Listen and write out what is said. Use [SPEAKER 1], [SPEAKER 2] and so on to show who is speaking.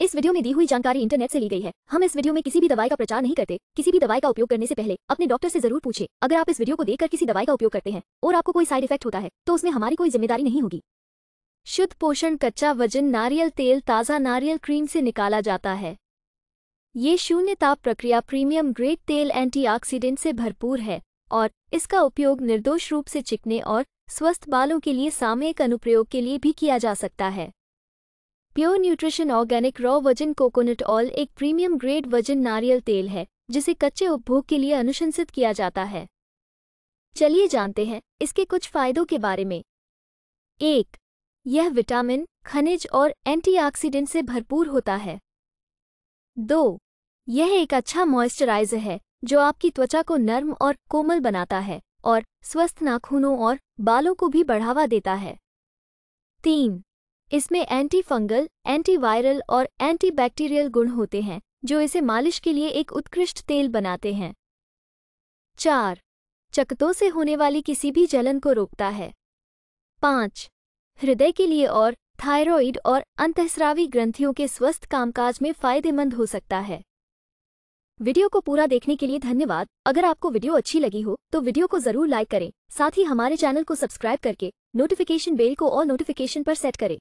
[SPEAKER 1] इस वीडियो में दी हुई जानकारी इंटरनेट से ली गई है हम इस वीडियो में किसी भी दवाई का प्रचार नहीं करते किसी भी दवाई का उपयोग करने से पहले अपने डॉक्टर से जरूर पूछे अगर आप इस वीडियो को देखकर किसी दवाई का उपयोग करते हैं और आपको कोई साइड इफेक्ट होता है तो उसमें हमारी कोई जिम्मेदारी नहीं होगी
[SPEAKER 2] शुद्ध पोषण कच्चा वजन नारियल तेल ताज़ा नारियल क्रीम से निकाला जाता है ये शून्य ताप प्रक्रिया प्रीमियम ग्रेड तेल एंटी से भरपूर है और इसका उपयोग निर्दोष रूप से चिकने और स्वस्थ बालों के लिए सामयिक अनुप्रयोग के लिए भी किया जा सकता है pure nutrition organic raw virgin coconut oil एक प्रीमियम ग्रेड वजन नारियल तेल है जिसे कच्चे उपभोग के लिए अनुशंसित किया जाता है चलिए जानते हैं इसके कुछ फायदों के बारे में एक यह विटामिन खनिज और एंटीऑक्सीडेंट से भरपूर होता है दो यह एक अच्छा मॉइस्चराइजर है जो आपकी त्वचा को नर्म और कोमल बनाता है और स्वस्थ नाखूनों और बालों को भी बढ़ावा देता है तीन इसमें एंटी फंगल एंटीवायरल और एंटीबैक्टीरियल गुण होते हैं जो इसे मालिश के लिए एक उत्कृष्ट तेल बनाते हैं चार चकतों से होने वाली किसी भी जलन को रोकता है पाँच हृदय के लिए और थायरॉइड और अंतस्रावी ग्रंथियों के स्वस्थ कामकाज में फायदेमंद हो सकता है वीडियो को पूरा देखने के लिए धन्यवाद अगर आपको वीडियो अच्छी लगी हो तो वीडियो को जरूर लाइक करें साथ ही हमारे चैनल को सब्सक्राइब करके नोटिफिकेशन बेल को और नोटिफिकेशन पर सेट करें